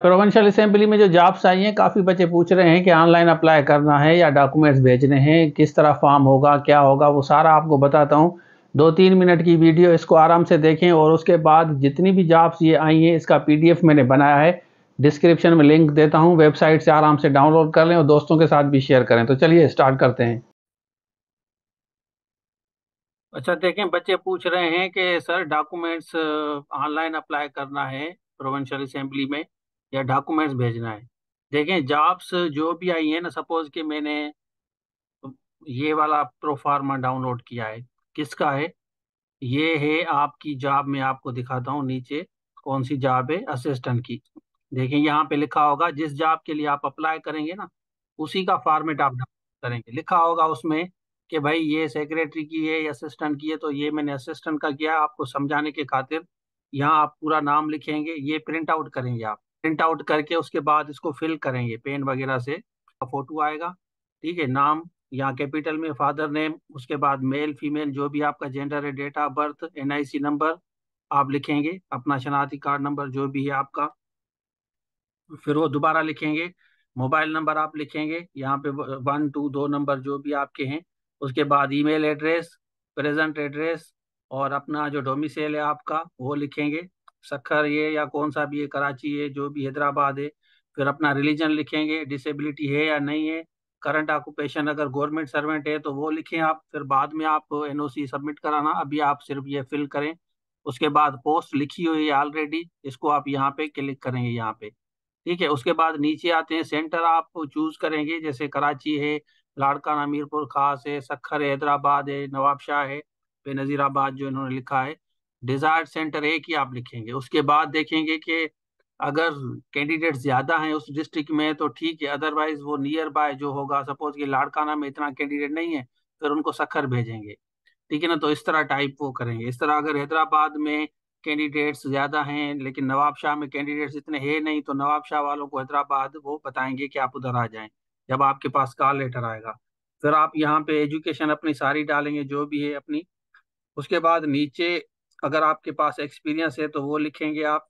provincial assembly में जो jobs आई हैं काफ़ी बच्चे पूछ रहे हैं कि ऑनलाइन अप्लाई करना है या डॉक्यूमेंट्स भेजने हैं किस तरह फॉर्म होगा क्या होगा वो सारा आपको बताता हूँ दो तीन मिनट की वीडियो इसको आराम से देखें और उसके बाद जितनी भी जॉब्स ये आई हैं इसका पीडीएफ मैंने बनाया है डिस्क्रिप्शन में लिंक देता हूँ वेबसाइट से आराम से डाउनलोड कर लें और दोस्तों के साथ भी शेयर करें तो चलिए स्टार्ट करते हैं अच्छा देखें बच्चे पूछ रहे हैं कि सर डॉक्यूमेंट्स ऑनलाइन अप्लाई करना है प्रोवेंशल असेंबली में या डॉक्यूमेंट्स भेजना है देखें जॉब्स जो भी आई है ना सपोज कि मैंने ये वाला प्रोफार्मा डाउनलोड किया है किसका है ये है आपकी जॉब मैं आपको दिखाता हूँ नीचे कौन सी जॉब है असिस्टेंट की देखें यहाँ पे लिखा होगा जिस जॉब के लिए आप अप्लाई करेंगे ना उसी का फॉर्मेट आप करेंगे लिखा होगा उसमें कि भाई ये सेक्रेटरी की है ये असिस्टेंट की है तो ये मैंने असिस्टेंट का किया आपको समझाने के खातिर यहाँ आप पूरा नाम लिखेंगे ये प्रिंट आउट करेंगे आप प्रिंट आउट करके उसके बाद इसको फिल करेंगे पेन वगैरह से फोटो आएगा ठीक है नाम यहाँ कैपिटल में फादर नेम उसके बाद मेल फीमेल जो भी आपका जेंडर है date of birth NIC number आप लिखेंगे अपना शनाख्ती कार्ड नंबर जो भी है आपका फिर वो दोबारा लिखेंगे मोबाइल नंबर आप लिखेंगे यहाँ पे वन टू दो नंबर जो भी आपके हैं उसके बाद ईमेल एड्रेस प्रेजेंट एड्रेस और अपना जो डोमिसल है आपका वो लिखेंगे सखर ये या कौन सा भी है कराची है जो भी हैदराबाद है फिर अपना रिलीजन लिखेंगे डिसेबिलिटी है या नहीं है करंट ऑक्यूपेशन अगर गवर्नमेंट सर्वेंट है तो वो लिखें आप फिर बाद में आप एन सबमिट कराना अभी आप सिर्फ ये फिल करें उसके बाद पोस्ट लिखी हुई है ऑलरेडी इसको आप यहाँ पे क्लिक करेंगे यहाँ पे ठीक है उसके बाद नीचे आते हैं सेंटर आप चूज करेंगे जैसे कराची है लाड़काना मीरपुर खास है सखर है हैदराबाद है नवाबशाह है बेनजीराबाद जो इन्होंने लिखा है डिजायर सेंटर एक ही आप लिखेंगे उसके बाद देखेंगे कि अगर कैंडिडेट ज़्यादा हैं उस डिस्ट्रिक्ट में तो ठीक है अदरवाइज वो नियर बाय जो होगा सपोज कि लाड़काना में इतना कैंडिडेट नहीं है फिर उनको सखर भेजेंगे ठीक है ना तो इस तरह टाइप वो करेंगे इस तरह अगर हैदराबाद में कैंडिडेट्स ज़्यादा हैं लेकिन नवाब शाह में कैंडिडेट्स इतने हैं नहीं तो नवाब शाह वालों को हैदराबाद वो बताएंगे कि आप उधर आ जाएं जब आपके पास कॉल लेटर आएगा फिर आप यहाँ पे एजुकेशन अपनी सारी डालेंगे जो भी है अपनी उसके बाद नीचे अगर आपके पास एक्सपीरियंस है तो वो लिखेंगे आप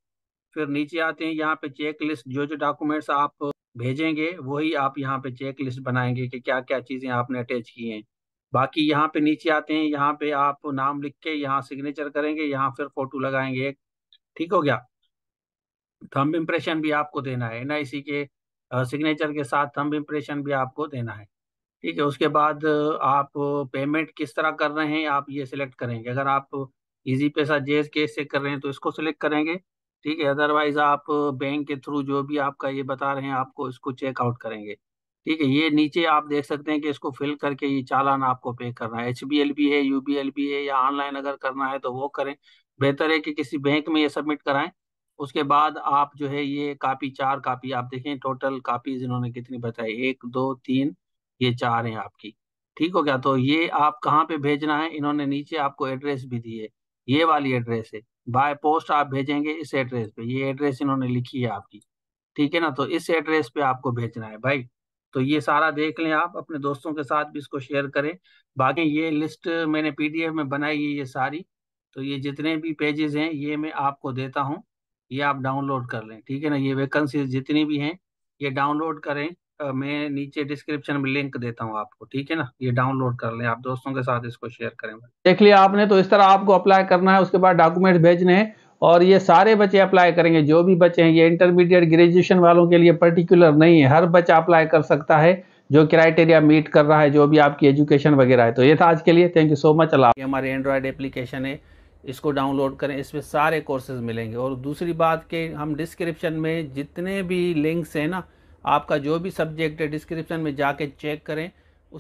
फिर नीचे आते हैं यहाँ पे चेक लिस्ट जो जो डॉक्यूमेंट्स आप भेजेंगे वही आप यहाँ पे चेक लिस्ट बनाएंगे कि क्या क्या चीज़ें आपने अटैच की हैं बाकी यहाँ पे नीचे आते हैं यहाँ पे आप नाम लिख के यहाँ सिग्नेचर करेंगे यहाँ फिर फोटो लगाएंगे ठीक हो गया थम्ब इम्प्रेशन भी आपको देना है एन के सिग्नेचर के साथ थम्ब इम्प्रेशन भी आपको देना है ठीक है उसके बाद आप पेमेंट किस तरह कर रहे हैं आप ये सिलेक्ट करेंगे अगर आप इजी पैसा जेज केस से कर रहे हैं तो इसको सिलेक्ट करेंगे ठीक है अदरवाइज आप बैंक के थ्रू जो भी आपका ये बता रहे हैं आपको इसको चेकआउट करेंगे ठीक है ये नीचे आप देख सकते हैं कि इसको फिल करके ये चालान आपको पे करना है एच बी एल भी है यू बी एल भी है या ऑनलाइन अगर करना है तो वो करें बेहतर है कि किसी बैंक में ये सबमिट कराएं उसके बाद आप जो है ये कापी चार कापी आप देखें टोटल कापीज इन्होंने कितनी बताई एक दो तीन ये चार हैं आपकी ठीक हो गया तो ये आप कहाँ पे भेजना है इन्होंने नीचे आपको एड्रेस भी दी है ये वाली एड्रेस है बाय पोस्ट आप भेजेंगे इस एड्रेस पे ये एड्रेस इन्होंने लिखी है आपकी ठीक है ना तो इस एड्रेस पे आपको भेजना है भाई तो ये सारा देख लें आप अपने दोस्तों के साथ भी इसको शेयर करें बाकी ये लिस्ट मैंने पीडीएफ में बनाई है ये सारी तो ये जितने भी पेजेस हैं ये मैं आपको देता हूँ ये आप डाउनलोड कर लें ठीक है ना ये वेकेंसी जितनी भी हैं ये डाउनलोड करें मैं नीचे डिस्क्रिप्शन में लिंक देता हूँ आपको ठीक है ना ये डाउनलोड कर लें आप दोस्तों के साथ इसको शेयर करें देख लिया आपने तो इस तरह आपको अप्लाई करना है उसके बाद डॉक्यूमेंट भेजने हैं और ये सारे बच्चे अप्लाई करेंगे जो भी बच्चे हैं ये इंटरमीडिएट ग्रेजुएशन वालों के लिए पर्टिकुलर नहीं है हर बच्चा अप्लाई कर सकता है जो क्राइटेरिया मीट कर रहा है जो भी आपकी एजुकेशन वगैरह है तो ये था आज के लिए थैंक यू सो मच अला हमारे एंड्रॉयड एप्लीकेशन है इसको डाउनलोड करें इसमें सारे कोर्सेज मिलेंगे और दूसरी बात के हम डिस्क्रिप्शन में जितने भी लिंक्स हैं ना आपका जो भी सब्जेक्ट है डिस्क्रिप्शन में जाके चेक करें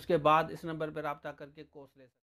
उसके बाद इस नंबर पर रबता करके कोर्स ले सकते